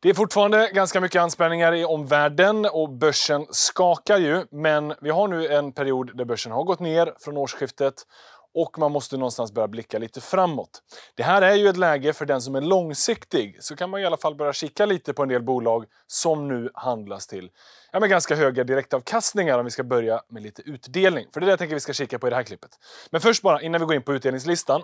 Det är fortfarande ganska mycket anspänningar i omvärlden och börsen skakar ju. Men vi har nu en period där börsen har gått ner från årsskiftet och man måste någonstans börja blicka lite framåt. Det här är ju ett läge för den som är långsiktig så kan man i alla fall börja kika lite på en del bolag som nu handlas till ja, men ganska höga direktavkastningar om vi ska börja med lite utdelning. För det är det jag tänker vi ska kika på i det här klippet. Men först bara innan vi går in på utdelningslistan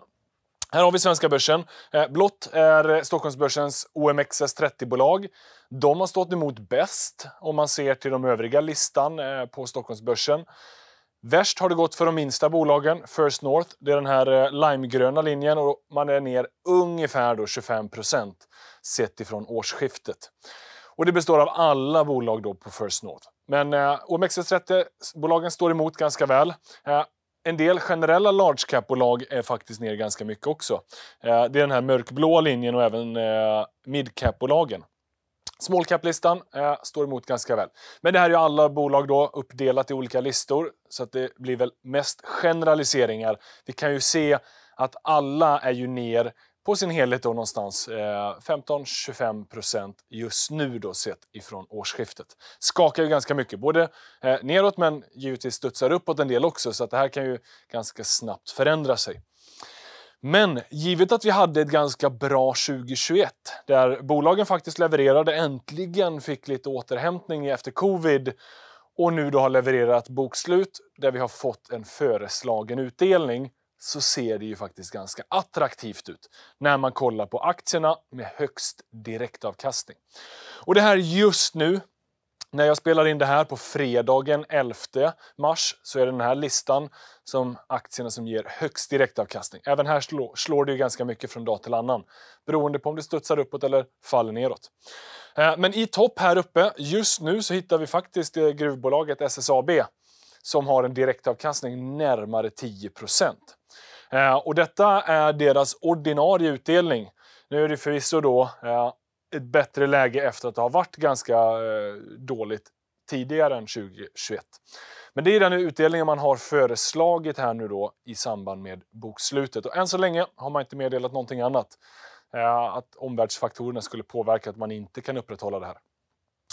här har vi svenska börsen. Eh, blått är eh, Stockholmsbörsens OMXS30-bolag. De har stått emot bäst om man ser till de övriga listan eh, på Stockholmsbörsen. Värst har det gått för de minsta bolagen, First North. Det är den här limegröna linjen och man är ner ungefär 25 procent sett ifrån årsskiftet. Och det består av alla bolag då på First North. Men eh, OMXS30-bolagen står emot ganska väl. Eh, en del generella large cap-bolag är faktiskt ner ganska mycket också. Eh, det är den här mörkblå linjen och även eh, mid cap-bolagen. Small cap-listan eh, står emot ganska väl. Men det här är ju alla bolag då uppdelat i olika listor, så att det blir väl mest generaliseringar. Vi kan ju se att alla är ju ner på sin helhet då någonstans 15-25 eh, procent just nu då sett ifrån årsskiftet. Skakar ju ganska mycket, både eh, neråt men givetvis studsar uppåt en del också så att det här kan ju ganska snabbt förändra sig. Men givet att vi hade ett ganska bra 2021 där bolagen faktiskt levererade, äntligen fick lite återhämtning efter covid och nu då har levererat bokslut där vi har fått en föreslagen utdelning så ser det ju faktiskt ganska attraktivt ut när man kollar på aktierna med högst direktavkastning. Och det här just nu, när jag spelar in det här på fredagen 11 mars så är det den här listan som aktierna som ger högst direktavkastning. Även här slår, det ju ganska mycket från dag till annan beroende på om det studsar uppåt eller faller neråt. Eh, men i topp här uppe just nu så hittar vi faktiskt eh, gruvbolaget SSAB som har en direktavkastning närmare 10 Eh, och detta är deras ordinarie utdelning. Nu är det förvisso då eh, ett bättre läge efter att det har varit ganska eh, dåligt tidigare än 2021. Men det är den utdelningen man har föreslagit här nu då i samband med bokslutet. Och än så länge har man inte meddelat någonting annat. att omvärldsfaktorerna skulle påverka att man inte kan upprätthålla det här.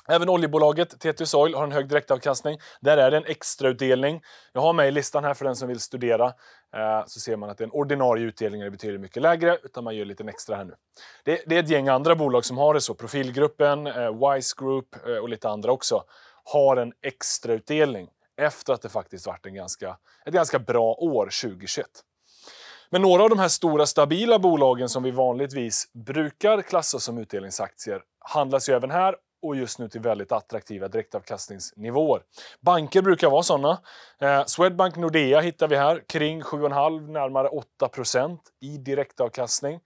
Även oljebolaget Tetris Oil har en hög direktavkastning. Där är det en extrautdelning. Jag har med i listan här för den som vill studera. Eh, så ser man att det är en ordinarie utdelningen är betydligt mycket lägre, utan man gör lite extra här nu. Det, är ett gäng andra bolag som har det så. Profilgruppen, eh, Wise Group eh, och lite andra också har en extrautdelning efter att det faktiskt varit en ganska, ett ganska bra år 2021. Men några av de här stora stabila bolagen som vi vanligtvis brukar klassa som utdelningsaktier handlas ju även här och just nu till väldigt attraktiva direktavkastningsnivåer. Banker brukar vara sådana. Eh, Swedbank Nordea hittar vi här kring 7,5 närmare 8 i direktavkastning.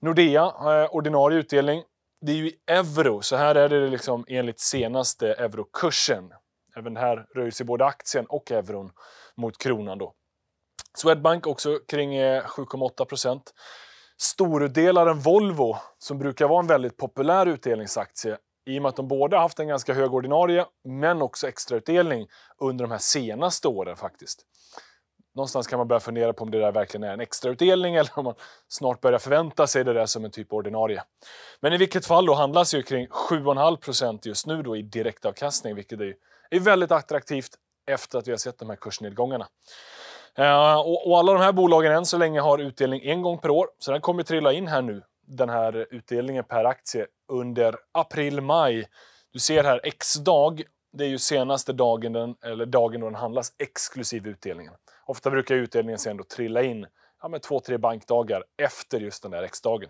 Nordea, eh, ordinarie utdelning, det är ju i euro, så här är det liksom enligt senaste eurokursen. Även här rör sig både aktien och euron mot kronan. då. Swedbank också kring 7,8 eh, Storutdelaren Volvo, som brukar vara en väldigt populär utdelningsaktie, i och med att de båda haft en ganska hög ordinarie, men också extrautdelning under de här senaste åren faktiskt. Någonstans kan man börja fundera på om det där verkligen är en extrautdelning eller om man snart börjar förvänta sig det där som en typ ordinarie. Men i vilket fall då handlas ju kring 7,5 just nu då i direktavkastning, vilket är väldigt attraktivt efter att vi har sett de här kursnedgångarna. Eh, och alla de här bolagen än så länge har utdelning en gång per år, så den kommer trilla in här nu den här utdelningen per aktie under april-maj. Du ser här X-dag. Det är ju senaste dagen, den, eller dagen då den handlas exklusiv utdelningen. Ofta brukar utdelningen sen då trilla in ja, med två, tre bankdagar efter just den där X-dagen.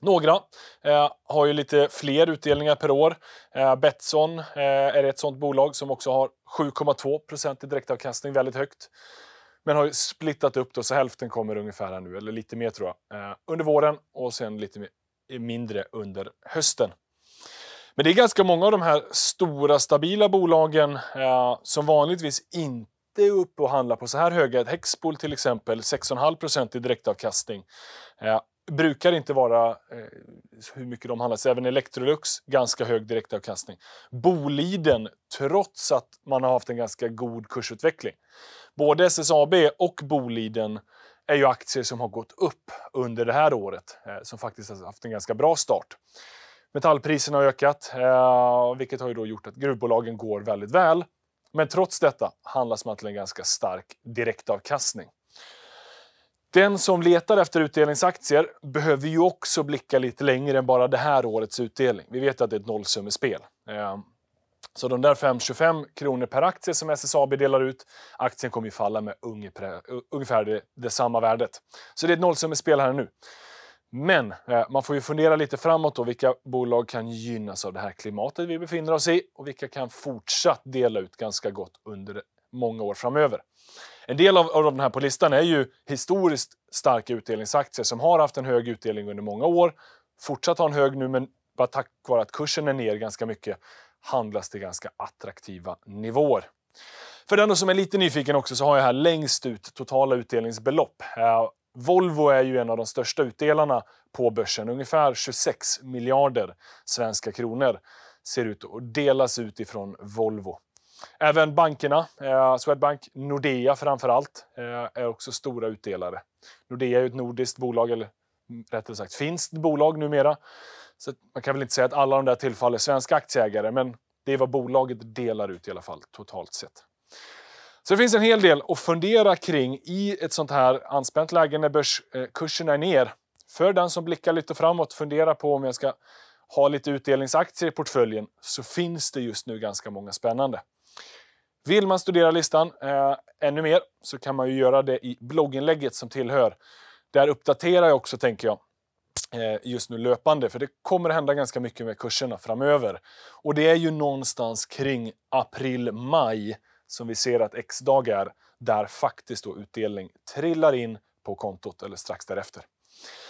Några eh, har ju lite fler utdelningar per år. Eh, Betsson eh, är ett sådant bolag som också har 7,2 i direktavkastning, väldigt högt. Men har splittat upp då, så hälften kommer ungefär här nu, eller lite mer tror jag, eh, under våren och sen lite eh, mindre under hösten. Men det är ganska många av de här stora stabila bolagen eh, som vanligtvis inte är uppe och handlar på så här höga. Ett Hexpol till exempel, 6,5 i direktavkastning. Eh, brukar inte vara eh, hur mycket de handlas. Även Electrolux, ganska hög direktavkastning. Boliden, trots att man har haft en ganska god kursutveckling. Både SSAB och Boliden är ju aktier som har gått upp under det här året, eh, som faktiskt har haft en ganska bra start. Metallpriserna har ökat, eh, vilket har ju då gjort att gruvbolagen går väldigt väl. Men trots detta handlas man till en ganska stark direktavkastning. Den som letar efter utdelningsaktier behöver ju också blicka lite längre än bara det här årets utdelning. Vi vet att det är ett nollsummespel. Eh, så de där 5,25 kronor per aktie som SSAB delar ut, aktien kommer ju falla med eh, ungefär det, det samma värdet. Så det är ett nollsummespel här nu. Men eh, man får ju fundera lite framåt då, vilka bolag kan gynnas av det här klimatet vi befinner oss i och vilka kan fortsatt dela ut ganska gott under många år framöver. En del av, av den här på listan är ju historiskt starka utdelningsaktier som har haft en hög utdelning under många år, fortsatt har en hög nu, men bara tack vare att kursen är ner ganska mycket handlas till ganska attraktiva nivåer. För den som är lite nyfiken också så har jag här längst ut totala utdelningsbelopp. Eh, Volvo är ju en av de största utdelarna på börsen. Ungefär 26 miljarder svenska kronor ser ut att delas ut ifrån Volvo. Även bankerna, eh, Swedbank, Nordea framför allt, eh, är också stora utdelare. Nordea är ju ett nordiskt bolag, eller rättare sagt finskt bolag numera, så man kan väl inte säga att alla de där tillfaller svenska aktieägare, men det är vad bolaget delar ut i alla fall totalt sett. Så det finns en hel del att fundera kring i ett sånt här anspänt läge när börskursen eh, är ner. För den som blickar lite framåt, och funderar på om jag ska ha lite utdelningsaktier i portföljen, så finns det just nu ganska många spännande. Vill man studera listan eh, ännu mer så kan man ju göra det i blogginlägget som tillhör. Där uppdaterar jag också tänker jag Eh, just nu löpande, för det kommer hända ganska mycket med kurserna framöver. Och det är ju någonstans kring april-maj som vi ser att X-dagar där faktiskt då utdelning trillar in på kontot eller strax därefter.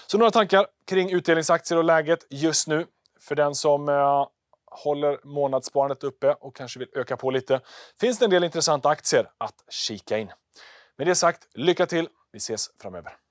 Så några tankar kring utdelningsaktier och läget just nu för den som eh, håller månadssparandet uppe och kanske vill öka på lite. Finns det en del intressanta aktier att kika in. Med det sagt, lycka till. Vi ses framöver.